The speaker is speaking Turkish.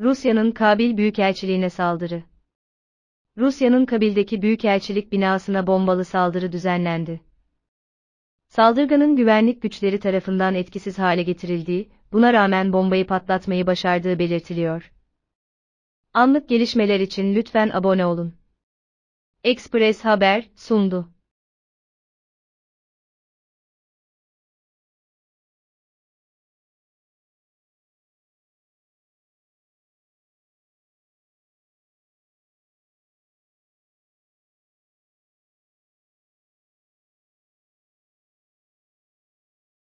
Rusya'nın Kabil Büyükelçiliğine saldırı. Rusya'nın Kabil'deki büyükelçilik binasına bombalı saldırı düzenlendi. Saldırganın güvenlik güçleri tarafından etkisiz hale getirildiği, buna rağmen bombayı patlatmayı başardığı belirtiliyor. Anlık gelişmeler için lütfen abone olun. Express Haber sundu.